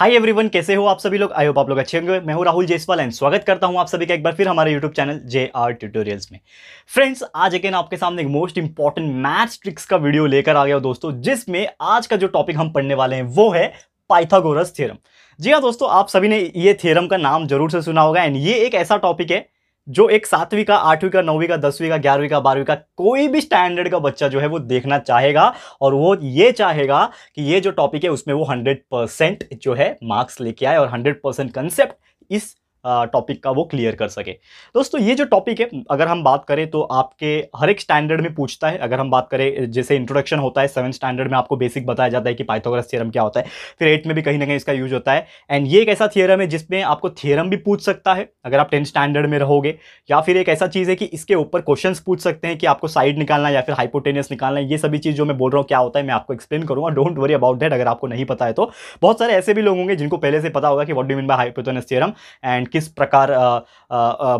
hi everyone कैसे हो आप सभी लोग आयो आप लोग अच्छे होंगे मैं हूं राहुल जयसवाल एंड स्वागत करता हूं आप सभी का एक बार फिर हमारे YouTube channel J R tutorials में फ्रेंड्स आज अगेन आपके सामने एक मोस्ट इंपॉर्टेंट मैथ्स ट्रिक्स का वीडियो लेकर आ गया दोस्तों जिसमें आज का जो टॉपिक हम पढ़ने वाले हैं वो है पाइथागोरस थियरम जी हाँ दोस्तों आप सभी ने ये थियरम का नाम जरूर से सुना होगा एंड ये एक ऐसा टॉपिक है जो एक सातवीं का आठवीं का नौवीं का दसवीं का ग्यारहवीं का बारहवीं का कोई भी स्टैंडर्ड का बच्चा जो है वो देखना चाहेगा और वो ये चाहेगा कि ये जो टॉपिक है उसमें वो हंड्रेड परसेंट जो है मार्क्स लेके आए और हंड्रेड परसेंट कंसेप्ट इस टॉपिक का वो क्लियर कर सके दोस्तों ये जो टॉपिक है अगर हम बात करें तो आपके हर एक स्टैंडर्ड में पूछता है अगर हम बात करें जैसे इंट्रोडक्शन होता है सेवन स्टैंडर्ड में आपको बेसिक बताया जाता है कि पाइथागोरस थ्योरम क्या होता है फिर एट में भी कहीं ना कहीं इसका यूज होता है एंड ये एक ऐसा थियरम है जिसमें आपको थियरम भी पूछ सकता है अगर आप टेंथ स्टैंडर्ड में रहोगे या फिर एक ऐसा चीज़ है कि इसके ऊपर क्वेश्चन पूछ सकते हैं कि आपको साइड निकालना या फिर हाइपोटेनियस निकालना ये सभी चीज़ जो मैं बोल रहा हूँ क्या होता है मैं आपको एक्सप्लेन करूँगा डोंट वरी अबाउट डेट अगर आपको नहीं पता है तो बहुत सारे ऐसे भी लोग होंगे जिनको पहले से पता होगा कि what do mean by hypotenuse theorem and किस प्रकार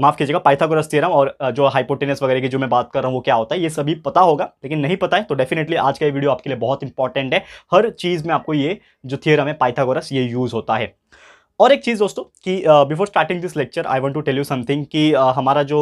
माफ़ कीजिएगा पाइथागोरस थ्योरम और जो हाइपोटेनस वगैरह की जो मैं बात कर रहा हूँ वो क्या होता है ये सभी पता होगा लेकिन नहीं पता है तो डेफिनेटली आज का ये वीडियो आपके लिए बहुत इंपॉर्टेंट है हर चीज़ में आपको ये जो थियरम है पाइथागोरस ये यूज़ होता है और एक चीज़ दोस्तों कि before starting this lecture I want to tell you something कि uh, हमारा जो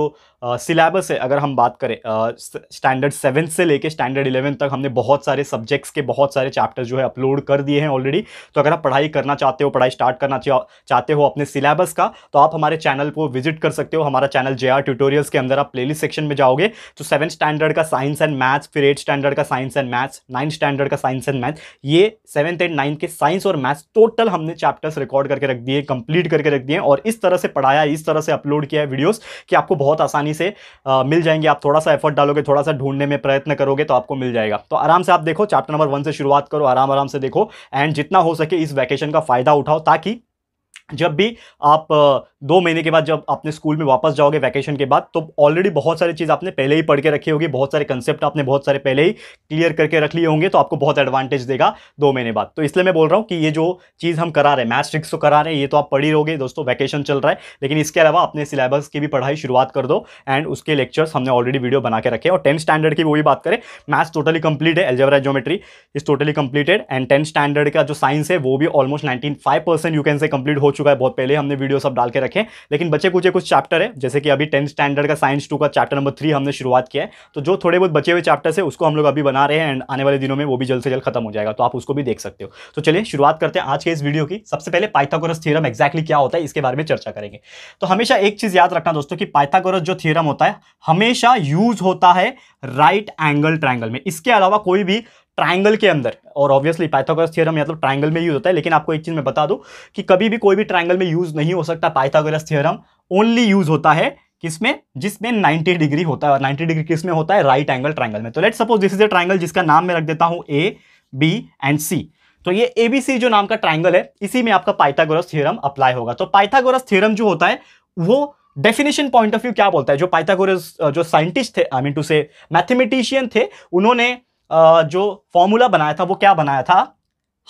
सिलेबस uh, है अगर हम बात करें स्टैंडर्ड uh, सेवन से लेके स्टैंडर्ड इलेवन तक हमने बहुत सारे सब्जेक्ट्स के बहुत सारे चैप्टर जो है अपलोड कर दिए हैं ऑलरेडी तो अगर आप पढ़ाई करना चाहते हो पढ़ाई स्टार्ट करना चाहते हो अपने सिलेबस का तो आप हमारे चैनल को विजिट कर सकते हो हमारा चैनल जे आर के अंदर आप प्ले सेक्शन में जाओगे तो सेवन स्टैंडर्ड का साइंस एंड मैथ्स फिर एट स्टैंडर्ड का science and maths ninth standard का साइंस एंड मैथ्स ये सेवन्थ एंड नाइन्थ के साइंस और मैथ्स टोटल हमने चैप्टर्स रिकॉर्ड करके रख दिए कंप्लीट करके रख दिए और इस तरह से पढ़ाया इस तरह से अपलोड किया है वीडियोस कि आपको बहुत आसानी से आ, मिल जाएंगे आप थोड़ा सा एफर्ट डालोगे थोड़ा सा ढूंढने में प्रयत्न करोगे तो आपको मिल जाएगा तो आराम से आप देखो चैप्टर नंबर वन से शुरुआत करो आराम आराम से देखो एंड जितना हो सके इस वैकेशन का फ़ायदा उठाओ ताकि जब भी आप दो महीने के बाद जब आपने स्कूल में वापस जाओगे वैकेशन के बाद तो ऑलरेडी बहुत सारी चीज़ आपने पहले ही पढ़ के रखी होगी बहुत सारे कंसेप्ट आपने बहुत सारे पहले ही क्लियर करके रख लिए होंगे तो आपको बहुत एडवांटेज देगा दो महीने बाद तो इसलिए मैं बोल रहा हूँ कि ये जो चीज़ हम करा रहे हैं मैथ्स ट्रिक्स तो करा रहे हैं ये तो आप पढ़ ही रहोगे दोस्तों वैकेशन चल रहा है लेकिन इसके अलावा अपने सिलेबस की भी पढ़ाई शुरुआत कर दो एंड उसके लेक्चर्स हमने ऑलरेडी वीडियो बना के रखे और टेंथ स्टैंडर्ड की वो भी बात करें मैथ्स टोटली कंप्लीट है algebra geometry is totally completed and tenth standard का जो साइंस है वो भी almost ninety five percent you can say complete हो चुका है बहुत पहले हमने वीडियो सब डाल के रखे लेकिन बचे कुछ कुछ चैप्टर है जैसे कि अभी टेंथ स्टैंडर्ड का साइंस टू का चैप्टर नंबर थ्री हमने शुरुआत किया है तो जो थोड़े बहुत बचे हुए चैप्टर है उसको हम लोग अभी बना रहे हैं एंड आने वाले दिनों में वो भी जल्द से जल्द खत्म हो जाएगा तो आप उसको भी देख सकते हो तो चलिए शुरुआत करते हैं आज के इस वीडियो की सबसे पहले पाइथागोरस थियरम एक्जैक्टली क्या होता है इसके बारे में चर्चा करेंगे तो हमेशा एक चीज़ याद रखना दोस्तों की पाइथागोरस जो थियरम होता है हमेशा यूज होता है राइट एंगल ट्राइंगल में इसके अलावा कोई भी ट्राइंगल के अंदर और ऑब्वियसली पाइथागोरस थ्योरम या तो ट्राइंगल में यूज होता है लेकिन आपको एक चीज़ मैं बता दूं कि कभी भी कोई भी ट्राइंगल में यूज़ नहीं हो सकता पाइथागोरस थ्योरम ओनली यूज़ होता है किसमें जिसमें 90 डिग्री होता है और 90 डिग्री किसमें होता है राइट एंगल ट्राइंगल में तो let suppose this is a triangle जिसका नाम मैं रख देता हूँ ए बी एंड सी तो ये ए बी सी जो नाम का ट्राइंगल है इसी में आपका पाइथागोरस थ्योरम अप्लाई होगा तो पाइथागोरस थ्योरम जो होता है वो डेफिनेशन पॉइंट ऑफ व्यू क्या बोलता है जो पाइथागोरस जो साइंटिस्ट थे I mean to say mathematician थे उन्होंने जो फॉर्मूला बनाया था वो क्या बनाया था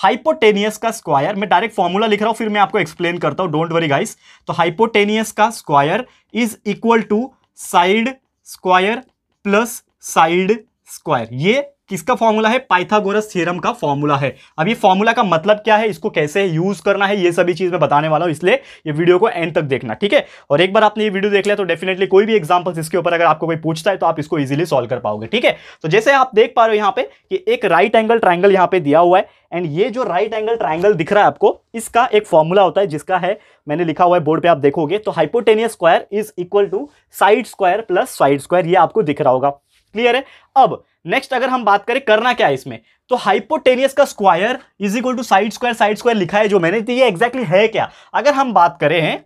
हाइपोटेनियस का स्क्वायर मैं डायरेक्ट फॉर्मूला लिख रहा हूं फिर मैं आपको एक्सप्लेन करता हूं डोंट वरी गाइस तो हाइपोटेनियस का square is equal to side square plus side square ये किसका फॉर्मूला है पाइथागोरस थ्योरम का फॉर्मूला है अब ये फॉर्मूला का मतलब क्या है इसको कैसे यूज करना है ये सभी चीज मैं बताने वाला हूँ इसलिए ये वीडियो को एंड तक देखना ठीक है और एक बार आपने ये वीडियो देख लिया तो डेफिनेटली कोई भी एग्जाम्पल्स इसके ऊपर अगर आपको कोई पूछता है तो आप इसको इजिली सॉल्व कर पाओगे ठीक है तो जैसे आप देख पा रहे हो यहाँ पे कि एक राइट एंगल ट्राइंगल यहाँ पे दिया हुआ है एंड ये जो राइट एंगल ट्राइंगल दिख रहा है आपको इसका एक फॉर्मूला होता है जिसका है मैंने लिखा हुआ है बोर्ड पे आप देखोगे तो hypotenuse square is equal to side square plus side square ये आपको दिख रहा होगा क्लियर है अब नेक्स्ट अगर हम बात करें करना क्या है इसमें तो हाइपोटेनियस का square is equal to side square side square लिखा है जो मैंने तो ये एग्जैक्टली exactly है क्या अगर हम बात करें हैं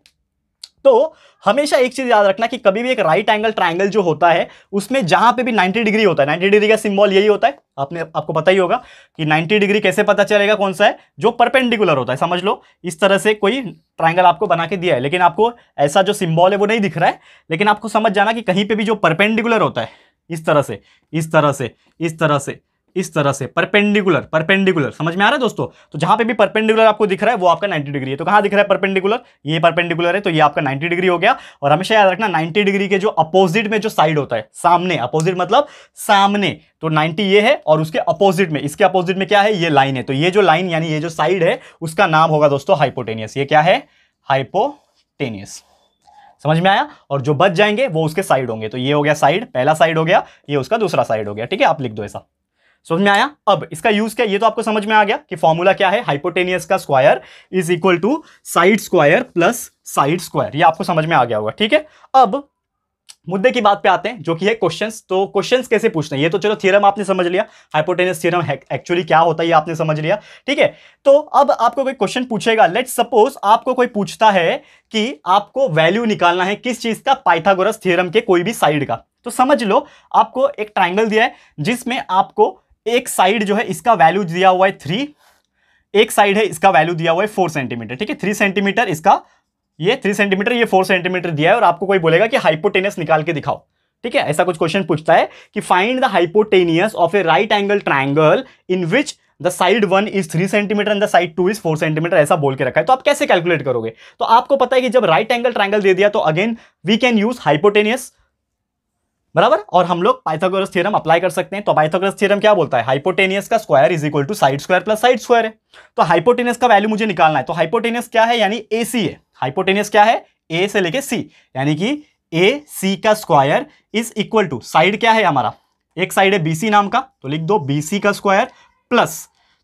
तो हमेशा एक चीज याद रखना कि कभी भी एक राइट एंगल ट्राइंगल जो होता है उसमें जहां पे भी 90 डिग्री होता है 90 डिग्री का सिंबल यही होता है आपने आपको पता ही होगा कि 90 डिग्री कैसे पता चलेगा कौन सा है जो परपेंडिकुलर होता है समझ लो इस तरह से कोई ट्राइंगल आपको बना के दिया है लेकिन आपको ऐसा जो सिम्बॉल है वो नहीं दिख रहा है लेकिन आपको समझ जाना कि कहीं पर भी जो परपेंडिकुलर होता है इस तरह से इस तरह से इस तरह से इस तरह से परपेंडिकुलर परपेंडिकुलर समझ में आ रहा है दोस्तों तो जहां पे भी परपेंडिकुलर आपको दिख रहा है वो आपका 90 डिग्री है तो कहां दिख रहा है परपेंडिकुलर ये परपेंडिकुलर है तो ये आपका 90 डिग्री हो गया और हमेशा याद रखना 90 डिग्री के जो अपोजिट में जो साइड होता है सामने अपोजिट मतलब सामने तो 90 ये है और उसके अपोजिट में इसके अपोजिट में क्या है ये लाइन है तो ये जो लाइन यानी ये जो साइड है उसका नाम होगा दोस्तों हाइपोटेनियस ये क्या है हाइपोटेनियस समझ में आया और जो बच जाएंगे वो उसके साइड होंगे तो ये हो गया साइड पहला साइड हो गया ये उसका दूसरा साइड हो गया ठीक है आप लिख दो ऐसा समझ में आया अब इसका यूज क्या ये तो आपको समझ में आ गया कि फॉर्मूला क्या है हाइपोटेनियस का square is equal to side square plus side square ये आपको समझ में आ गया होगा ठीक है अब मुद्दे की बात पे आते हैं जो कि है क्वेश्चंस तो क्वेश्चंस कैसे पूछना है ये तो चलो थ्योरम आपने समझ लिया हाइपोटेनस थ्योरम एक्चुअली क्या होता है ये आपने समझ लिया ठीक है तो अब आपको कोई क्वेश्चन पूछेगा लेट सपोज आपको कोई पूछता है कि आपको वैल्यू निकालना है किस चीज़ का पाइथागोरस थ्योरम के कोई भी साइड का तो समझ लो आपको एक ट्राइंगल दिया है जिसमें आपको एक साइड जो है इसका वैल्यू दिया हुआ है थ्री एक साइड है इसका वैल्यू दिया हुआ है फोर सेंटीमीटर ठीक है थ्री सेंटीमीटर इसका ये थ्री सेंटीमीटर ये फोर सेंटीमीटर दिया है और आपको कोई बोलेगा कि हाइपोटेनियस निकाल के दिखाओ ठीक है ऐसा कुछ क्वेश्चन पूछता है कि find the hypotenuse of a right angle triangle in which the side one is three centimetre and the side two is four centimetre ऐसा बोल के रखा है तो आप कैसे कैलकुलेट करोगे तो आपको पता है कि जब राइट एंगल ट्राइंगल दे दिया तो again we can use hypotenuse बराबर और हम लोग पाइथागोरस थ्योरम अप्लाई कर सकते हैं तो पाइथागोरस थ्योरम क्या बोलता है हाइपोटेनियस का square is equal to side square plus side square है तो हाइपोटेनियस का वैल्यू मुझे निकालना है तो हाइपोटेनियस क्या है यानी ए है हाइपोटेनियस क्या है ए से लेके सी यानी कि ए सी का square is equal to side क्या है हमारा एक साइड है बी नाम का तो लिख दो बी का स्क्वायर प्लस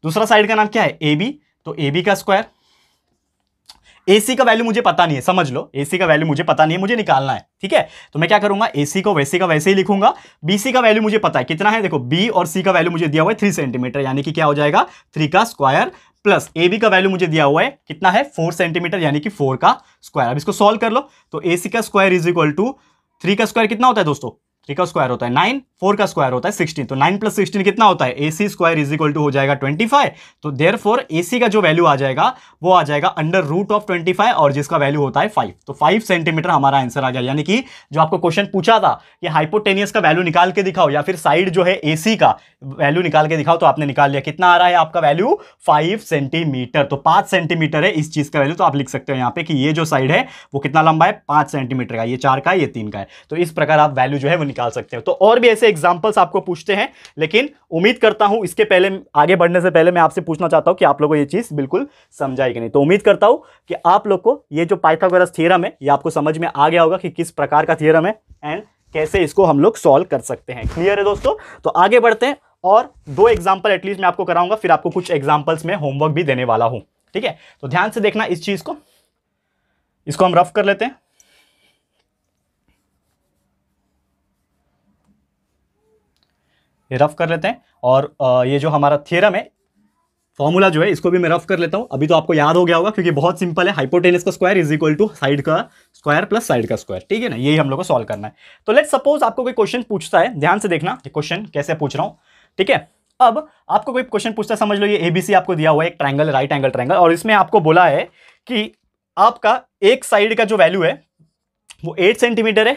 दूसरा साइड का नाम क्या है ए तो ए का स्क्वायर ए का वैल्यू मुझे पता नहीं है समझ लो एसी का वैल्यू मुझे पता नहीं है मुझे निकालना है ठीक है तो मैं क्या करूंगा एसी को वैसे का वैसे ही लिखूंगा बीसी का वैल्यू मुझे पता है कितना है देखो बी और सी का वैल्यू मुझे दिया हुआ है थ्री सेंटीमीटर यानी कि क्या हो जाएगा थ्री का स्क्वायर प्लस ए बी का वैल्यू मुझे दिया हुआ है कितना है फोर सेंटीमीटर यानी कि फोर का स्क्वायर अब इसको सॉल्व कर लो तो ए सी का square is equal to three का स्क्वायर कितना होता है दोस्तों थ्री का स्क्वायर होता है नाइन फोर का स्क्वायर होता है सिक्सटीन तो नाइन प्लस सिक्सटीन कितना होता है A C square is equal to हो जाएगा ट्वेंटी फाइव तो देर फोर ए सी का जो वैल्यू आ जाएगा वो आ जाएगा under root of twenty five और जिसका वैल्यू होता है फाइव तो फाइव सेंटीमीटर हमारा आंसर आ गया यानी कि जो आपको क्वेश्चन पूछा था कि हाइपोटेनियस का वैल्यू निकाल के दिखाओ या फिर साइड जो है ए सी का वैल्यू निकाल के दिखाओ तो आपने निकाल लिया कितना आ रहा है आपका वैल्यू फाइव सेंटीमीटर तो पाँच सेंटीमीटर है इस चीज़ का वैल्यू तो आप लिख सकते हो यहाँ पे कि ये जो साइड है वो कितना लंबा है पाँच सेंटीमीटर का ये चार का ये तीन का है तो इस प्रकार आप वैल्यू जो है वो निकाल सकते हो तो और भी ऐसे से एग्जाम्पल्स आपको पूछते हैं लेकिन उम्मीद करता हूं इसके पहले आगे बढ़ने से पहले मैं आपसे पूछना चाहता हूं कि आप लोगों को ये चीज़ बिल्कुल समझाई कि नहीं तो उम्मीद करता हूं कि आप लोग को ये जो पाइथागोरस थियरम है ये आपको समझ में आ गया होगा कि किस प्रकार का थियरम है एंड कैसे इसको हम लोग सॉल्व कर सकते हैं क्लियर है दोस्तों तो आगे बढ़ते हैं और दो एग्जाम्पल एटलीस्ट मैं आपको कराऊंगा फिर आपको कुछ एग्जाम्पल्स में होमवर्क भी देने वाला हूँ ठीक है तो ध्यान से देखना इस चीज़ को इसको हम रफ कर लेते हैं ये रफ कर लेते हैं और ये जो हमारा थियरम है फॉर्मूला जो है इसको भी मैं रफ कर लेता हूँ अभी तो आपको याद हो गया होगा क्योंकि बहुत सिंपल है हाइपोटेनस का square is equal to side का स्क्वायर प्लस साइड का स्क्वायर ठीक है ना यही हम लोग को सॉल्व करना है तो लेट सपोज आपको कोई क्वेश्चन पूछता है ध्यान से देखना क्वेश्चन कैसे पूछ रहा हूँ ठीक है अब आपको कोई क्वेश्चन पूछता है समझ लो ये एबीसी आपको दिया हुआ है एक ट्राइंगल राइट एंगल ट्राइंगल और इसमें आपको बोला है कि आपका एक साइड का जो वैल्यू है वो एट सेंटीमीटर है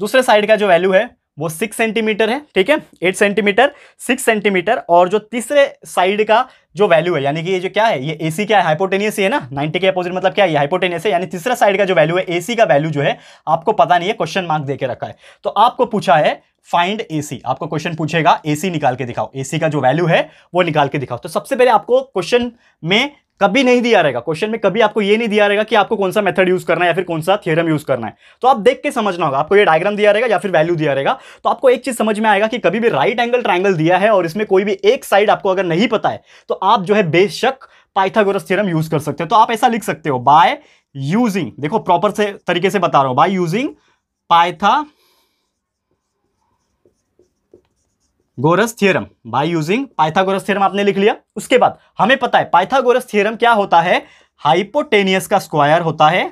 दूसरे साइड का जो वैल्यू है वो सिक्स सेंटीमीटर है ठीक है एट सेंटीमीटर सिक्स सेंटीमीटर और जो तीसरे साइड का जो वैल्यू है यानी कि ये जो क्या है ये एसी क्या है हाइपोटेनियस है ना 90 के अपोजिट मतलब क्या है हाइपोटेनियस है यानी तीसरा साइड का जो वैल्यू है एसी का वैल्यू जो है आपको पता नहीं है क्वेश्चन मार्क दे के रखा है तो आपको पूछा है फाइंड एसी आपको क्वेश्चन पूछेगा ए निकाल के दिखाओ एसी का जो वैल्यू है वो निकाल के दिखाओ तो सबसे पहले आपको क्वेश्चन में कभी नहीं दिया रहेगा क्वेश्चन में कभी आपको ये नहीं दिया रहेगा कि आपको कौन सा मेथड यूज करना है या फिर कौन सा थ्योरम यूज करना है तो आप देख के समझना होगा आपको ये डायग्राम दिया रहेगा या फिर वैल्यू दिया रहेगा तो आपको एक चीज समझ में आएगा कि कभी भी राइट एंगल ट्राइंगल दिया है और इसमें कोई भी एक साइड आपको अगर नहीं पता है तो आप जो है बेशक पाइथागोरस थियरम यूज कर सकते हो तो आप ऐसा लिख सकते हो बाय यूजिंग देखो प्रॉपर से तरीके से बता रहा हूं bye using Pythagoras theorem by using Pythagoras theorem आपने लिख लिया उसके बाद हमें पता है पाइथागोरस थ्योरम क्या होता है हाइपोटेनियस का स्क्वायर होता है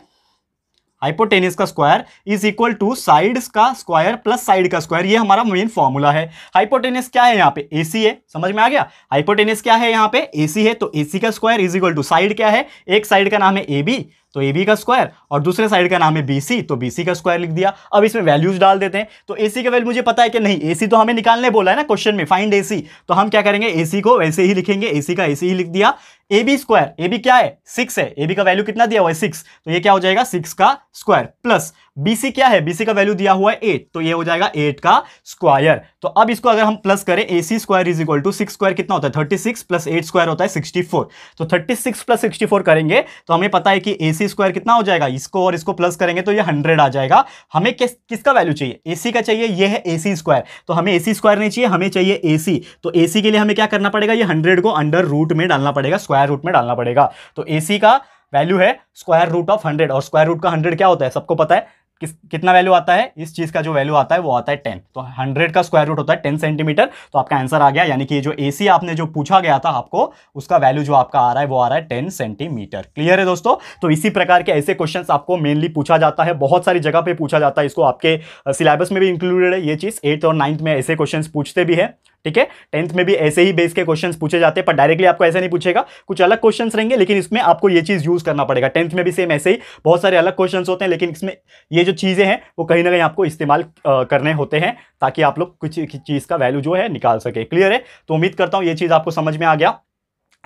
हाइपोटेनियस का square is equal to side का स्क्वायर प्लस साइड का स्क्वायर ये हमारा मेन फॉर्मूला है हाइपोटेनियस क्या है यहाँ पे ए है समझ में आ गया हाइपोटेनियस क्या है यहाँ पे एसी है तो एसी का square is equal to side क्या है एक साइड का नाम है ए बी तो ए बी का स्क्वायर और दूसरे साइड का नाम है बी सी तो बी सी का स्क्वायर लिख दिया अब इसमें वैल्यूज डाल देते हैं तो ए सी का वैल्यू मुझे पता है कि नहीं ए सी तो हमें निकालने बोला है ना क्वेश्चन में फाइंड ए सी तो हम क्या करेंगे ए सी को वैसे ही लिखेंगे ए सी का ए सी ही लिख दिया A B square A B क्या है सिक्स है ए बी का वैल्यू कितना दिया हुआ है सिक्स तो ये क्या हो जाएगा सिक्स का स्क्वायर प्लस बीसी क्या है बीसी का वैल्यू दिया हुआ है एट तो ये हो जाएगा एट का स्क्वायर तो अब इसको अगर हम प्लस करें A C square is equal to six square कितना होता है thirty six plus eight square होता है सिक्सटी फोर तो thirty six plus sixty four करेंगे तो हमें पता है कि ए सी स्क्वायर कितना हो जाएगा इसको और इसको प्लस करेंगे तो ये हंड्रेड आ जाएगा हमें किस किसका वैल्यू चाहिए ए सी का चाहिए ये है ए सी स्क्वायर तो हमें ए सी स्क्वायर नहीं चाहिए हमें चाहिए ए सी तो ए सी के लिए हमें क्या करना पड़ेगा ये हंड्रेड को अंडर रूट में डालना पड़ेगा स्क्वायर स्क्वायर रूट में डालना पड़ेगा तो ए का वैल्यू है स्क्वायर रूट ऑफ हंड्रेड और स्क्वायर रूट का हंड्रेड क्या होता है सबको पता है किस कितना वैल्यू आता है इस चीज़ का जो वैल्यू आता है वो आता है टेन तो हंड्रेड का स्क्वायर रूट होता है टेन सेंटीमीटर तो आपका आंसर आ गया यानी कि जो ए आपने जो पूछा गया था आपको उसका वैल्यू जो आपका आ रहा है वो आ रहा है टेन सेंटीमीटर क्लियर है दोस्तों तो इसी प्रकार के ऐसे क्वेश्चन आपको मेनली पूछा जाता है बहुत सारी जगह पर पूछा जाता है इसको आपके सिलेबस में भी इंक्लूडेड है ये चीज़ एट्थ और नाइन्थ में ऐसे क्वेश्चन पूछते भी है ठीक है टेंथ में भी ऐसे ही बेस के क्वेश्चन पूछे जाते हैं पर डायरेक्टली आपको ऐसा नहीं पूछेगा कुछ अलग क्वेश्चन रहेंगे लेकिन इसमें आपको ये चीज़ यूज़ करना पड़ेगा टेंथ में भी सेम ऐसे ही बहुत सारे अलग क्वेश्चन होते हैं लेकिन इसमें ये जो चीज़ें हैं वो कहीं ना कहीं आपको इस्तेमाल करने होते हैं ताकि आप लोग कुछ चीज़ का वैल्यू जो है निकाल सके क्लियर है तो उम्मीद करता हूँ ये चीज़ आपको समझ में आ गया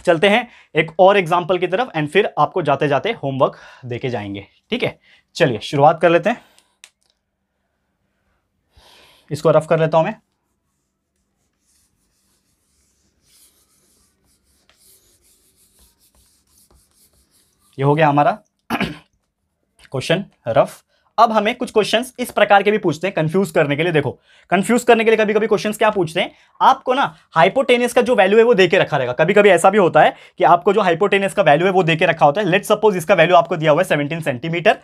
चलते हैं एक और एग्जाम्पल की तरफ एंड फिर आपको जाते जाते होमवर्क देके जाएंगे ठीक है चलिए शुरुआत कर लेते हैं इसको रफ कर लेता हूँ मैं ये हो गया हमारा क्वेश्चन रफ अब हमें कुछ क्वेश्चंस इस प्रकार के भी पूछते हैं कंफ्यूज करने के लिए देखो कंफ्यूज करने के लिए कभी कभी क्वेश्चंस क्या पूछते हैं आपको ना हाइपोटेनियस का जो वैल्यू है वो देके रखा रहेगा कभी कभी ऐसा भी होता है कि आपको जो हाइपोटेनियस का वैल्यू है वो देके रखा होता है लेट सपोज इसका वैल्यू आपको दिया हुआ है सेवनटीन सेंटीमीटर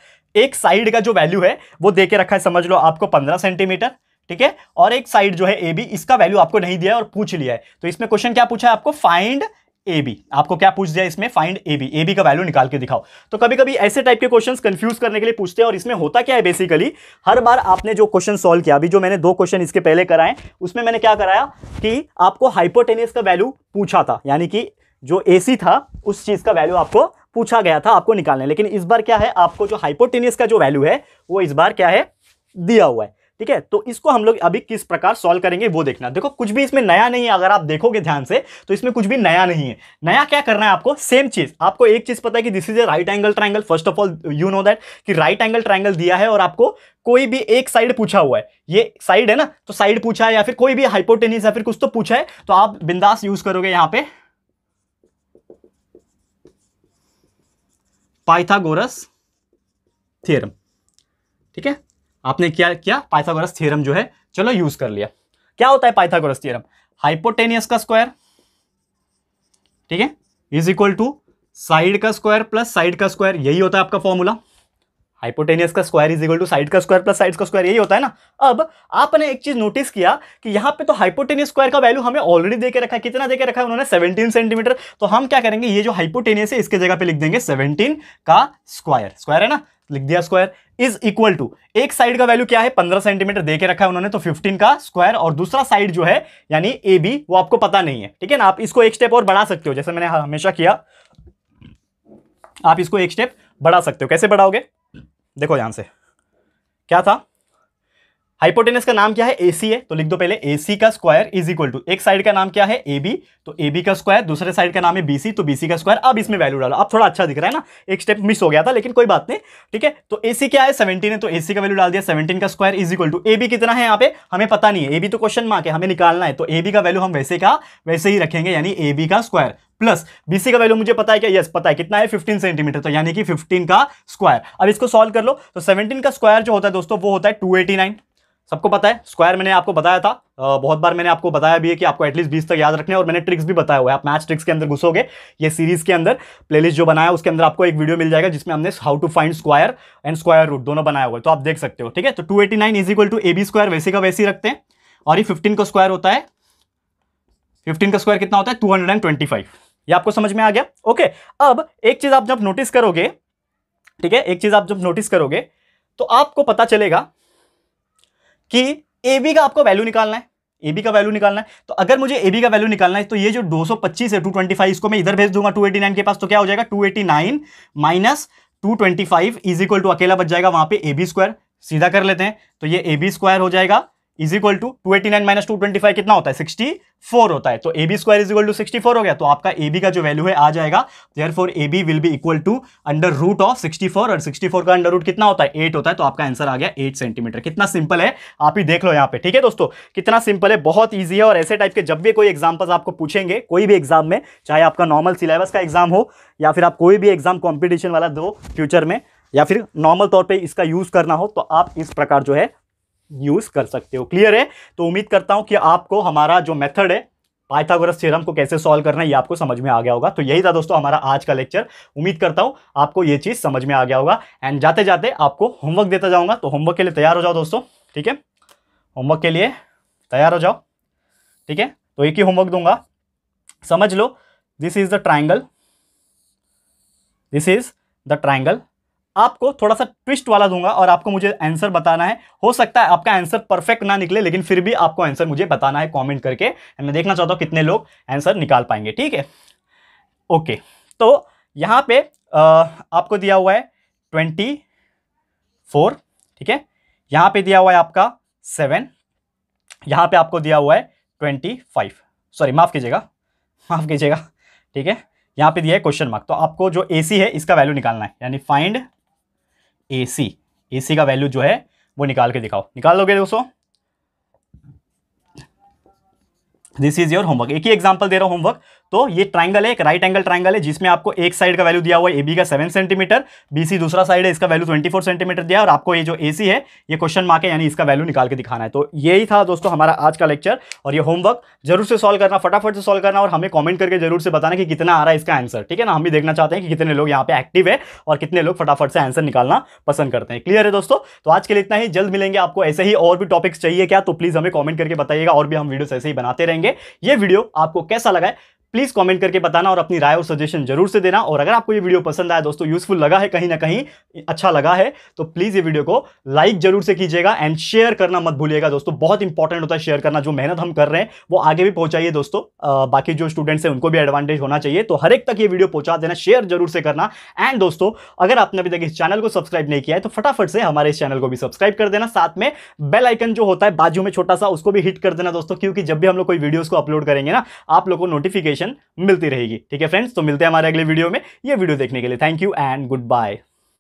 एक साइड का जो वैल्यू है वो देके रखा है समझ लो आपको पंद्रह सेंटीमीटर ठीक है और एक साइड जो है ए बी इसका वैल्यू आपको नहीं दिया है और पूछ लिया है तो इसमें क्वेश्चन क्या पूछा है आपको फाइंड ए बी आपको क्या पूछ दिया इसमें find A B A B का वैल्यू निकाल के दिखाओ तो कभी कभी ऐसे टाइप के क्वेश्चंस कंफ्यूज करने के लिए पूछते हैं और इसमें होता क्या है बेसिकली हर बार आपने जो क्वेश्चन सॉल्व किया अभी जो मैंने दो क्वेश्चन इसके पहले कराए उसमें मैंने क्या कराया कि आपको हाइपोटेनियस का वैल्यू पूछा था यानी कि जो ए था उस चीज़ का वैल्यू आपको पूछा गया था आपको निकालने लेकिन इस बार क्या है आपको जो हाइपोटेनियस का जो वैल्यू है वो इस बार क्या है दिया हुआ है ठीक है तो इसको हम लोग अभी किस प्रकार सॉल्व करेंगे वो देखना देखो कुछ भी इसमें नया नहीं है अगर आप देखोगे ध्यान से तो इसमें कुछ भी नया नहीं है नया क्या करना है आपको सेम चीज आपको एक चीज पता है कि this is a right angle triangle first of all you know that कि राइट एंगल ट्राइंगल दिया है और आपको कोई भी एक साइड पूछा हुआ है ये साइड है ना तो साइड पूछा है या फिर कोई भी हाइपोटेनिस या फिर कुछ तो पूछा है तो आप बिंदास यूज करोगे यहां पे पाइथागोरस थ्योरम ठीक है आपने क्या किया पाइथागोरस थ्योरम जो है चलो यूज कर लिया क्या होता है पाइथागोरस थ्योरम हाइपोटेनियस का स्क्वायर ठीक है इज इक्वल टू साइड का स्क्वायर प्लस साइड का स्क्वायर यही होता है आपका फॉर्मूला हाइपोटेनियस का square is equal to side का स्क्वायर प्लस साइड का स्क्वायर यही होता है ना अब आपने एक चीज नोटिस किया कि यहां पे तो हाइपोटेनियस स्क्वायर का वैल्यू हमें ऑलरेडी देके रखा है कितना देके रखा है उन्होंने 17 सेंटीमीटर तो हम क्या करेंगे ये जो हाइपोटेनियस है इसके जगह पे लिख देंगे 17 का स्क्वायर स्क्वायर है ना लिख दिया स्क्वायर इज इक्वल टू एक साइड का वैल्यू क्या है पंद्रह सेंटीमीटर देके रखा है उन्होंने तो फिफ्टीन का स्क्वायर और दूसरा साइड जो है यानी ए बी वो आपको पता नहीं है ठीक है ना आप इसको एक स्टेप और बढ़ा सकते हो जैसे मैंने हमेशा किया आप इसको एक स्टेप बढ़ा सकते हो कैसे बढ़ाओगे देखो ध्यान से क्या था हाइपोटेनस का नाम क्या है एसी है तो लिख दो पहले एसी का स्क्वायर इज इक्वल टू एक साइड का नाम क्या है ए बी तो ए बी का स्क्वायर दूसरे साइड का नाम है बीसी तो बीसी का स्क्वायर अब इसमें वैल्यू डालो अब थोड़ा अच्छा दिख रहा है ना एक स्टेप मिस हो गया था लेकिन कोई बात नहीं ठीक है तो ए सी क्या है सेवेंटीन है तो ए सी का वैल्यू डाल दिया सेवेंटीन का square is equal to A B कितना है यहाँ पे हमें पता नहीं है ए बी तो क्वेश्चन मार्क है हमें निकालना है तो ए बी का वैल्यू हम वैसे का वैसे ही रखेंगे यानी ए बी का स्क्वायर प्लस बीसी का वैल्यू मुझे पता है क्या यस पता है कितना है 15 सेंटीमीटर तो यानी कि 15 का स्क्वायर अब इसको सॉल्व कर लो तो 17 का स्क्वायर जो होता है दोस्तों वो होता है 289 सबको पता है स्क्वायर मैंने आपको बताया था बहुत बार मैंने आपको बताया भी है कि आपको एटलीस्ट बीस तक याद रखने और मैंने ट्रिक्स भी बताया हुआ है आप मैच ट्रिक्स के अंदर घुसोगे ये सीरीज के अंदर प्लेलिस्ट जो बनाया उसके अंदर आपको एक वीडियो मिल जाएगा जिसमें हमने how to find square and square root दोनों बनाया हुआ है तो आप देख सकते हो ठीक है तो two eighty nine is equal to A B square वैसे का वैसे ही रखते हैं और ये फिफ्टीन का स्क्वायर होता है फिफ्टीन का स्क्वायर कितना होता है two hundred and twenty five ये आपको समझ में आ गया ओके अब एक चीज आप जब नोटिस करोगे ठीक है एक चीज आप जब नोटिस करोगे तो आपको पता चलेगा कि ए बी का आपको वैल्यू निकालना है ए बी का वैल्यू निकालना है तो अगर मुझे ए बी का वैल्यू निकालना है तो ये जो 225 है 225 इसको मैं इधर भेज दूंगा 289 के पास तो क्या हो जाएगा 289 eighty nine minus two twenty five is equal to अकेला बच जाएगा वहां पे ए बी स्क्वायर सीधा कर लेते हैं तो ये ए बी स्क्वायर हो जाएगा is equal to two eighty nine minus two twenty five कितना होता है सिक्सटी फोर होता है तो A B square is equal to sixty four हो गया तो आपका ए बी का जो वैल्यू है आ जाएगा therefore A B will be equal to under root of sixty four और सिक्सटी फोर का अंडर रूट कितना होता है एट होता है तो आपका आंसर आ गया एट सेंटीमीटर कितना सिंपल है आप ही देख लो यहाँ पे ठीक है दोस्तों कितना सिंपल है बहुत ईजी है और ऐसे टाइप के जब भी कोई एग्जाम्पल आपको पूछेंगे कोई भी एग्जाम में चाहे आपका नॉर्मल सिलेबस का एग्जाम हो या फिर आप कोई भी एग्जाम कॉम्पिटिशन वाला दो फ्यूचर में या फिर नॉर्मल तौर पे इसका यूज़ करना हो तो आप इस प्रकार जो है यूज़ कर सकते हो क्लियर है तो उम्मीद करता हूं कि आपको हमारा जो मेथड है पाइथागोरस थ्योरम को कैसे सॉल्व करना है ये आपको समझ में आ गया होगा तो यही था दोस्तों हमारा आज का लेक्चर उम्मीद करता हूं आपको ये चीज़ समझ में आ गया होगा एंड जाते जाते आपको होमवर्क देता जाऊँगा तो होमवर्क के लिए तैयार हो जाओ दोस्तों ठीक है होमवर्क के लिए तैयार हो जाओ ठीक है तो एक ही होमवर्क दूंगा समझ लो this is the triangle this is the triangle आपको थोड़ा सा ट्विस्ट वाला दूंगा और आपको मुझे आंसर बताना है हो सकता है आपका आंसर परफेक्ट ना निकले लेकिन फिर भी आपको आंसर मुझे बताना है कमेंट करके मैं देखना चाहता हूँ कितने लोग आंसर निकाल पाएंगे ठीक है ओके तो यहाँ पे आ, आपको दिया हुआ है ट्वेंटी फोर ठीक है यहाँ पे दिया हुआ है आपका सेवन यहाँ पे आपको दिया हुआ है ट्वेंटी फाइव सॉरी माफ़ कीजिएगा माफ़ कीजिएगा ठीक है यहाँ पे दिया है क्वेश्चन मार्क तो आपको जो ए सी है इसका वैल्यू निकालना है यानी फाइंड ए सी ए सी का वैल्यू जो है वो निकाल के दिखाओ निकाल लोगे दोस्तों दिस इज योर होमवर्क एक ही एग्जाम्पल दे रहा हूँ होमवर्क तो ये ट्राइंगल है एक राइट एंगल ट्राइंगल है जिसमें आपको एक साइड का वैल्यू दिया हुआ है ए का सेवन सेंटीमीटर बी दूसरा साइड है इसका वैल्यू ट्वेंटी सेंटीमीटर दिया और आपको ये जो ए है ये क्वेश्चन मार्क है यानी इसका वैल्यू निकाल के दिखाना है तो यही था दोस्तों हमारा आज का लेक्चर और ये होमवर्क जरूर से सॉल्व करना फटाफट से सॉल्व करना और हमें कॉमेंट करके जरूर से बताना कि कितना आ रहा है इसका आंसर ठीक है ना हम भी देखना चाहते हैं कि कितने लोग यहाँ पे एक्टिव है और कितने लोग फटाफट से आंसर निकालना पसंद करते हैं क्लियर है दोस्तों तो आज के लिए इतना ही जल्द मिलेंगे आपको ऐसे ही और भी टॉपिक्स चाहिए क्या तो प्लीज़ हमें कॉमेंट करके बताइएगा और भी हम वीडियोस ऐसे ही बनाते रहेंगे ये वीडियो आपको कैसा लगा है प्लीज कमेंट करके बताना और अपनी राय और सजेशन जरूर से देना और अगर आपको ये वीडियो पसंद आया दोस्तों यूजफुल लगा है कहीं ना कहीं अच्छा लगा है तो प्लीज ये वीडियो को लाइक जरूर से कीजिएगा एंड शेयर करना मत भूलिएगा दोस्तों बहुत इंपॉर्टेंट होता है शेयर करना जो मेहनत हम कर रहे हैं वो आगे भी पहुंचाइए दोस्तों आ, बाकी जो स्टूडेंट्स हैं उनको भी एडवांटेज होना चाहिए तो हर एक तक ये वीडियो पहुंचा देना शेयर जरूर से करना एंड दोस्तों अगर आपने अभी तक इस चैनल को सब्सक्राइब नहीं किया है तो फटाफट से हमारे इस चैनल को भी सब्सक्राइब कर देना साथ में बेल आइकन जो होता है बाजू में छोटा सा उसको भी हिट कर देना दोस्तों क्योंकि जब भी हम लोग कोई वीडियोज को अपलोड करेंगे ना आप लोग को नोटिफिकेशन इन्फॉर्मेशन मिलती रहेगी ठीक है फ्रेंड्स तो मिलते हैं हमारे अगले वीडियो में ये वीडियो देखने के लिए thank you and good bye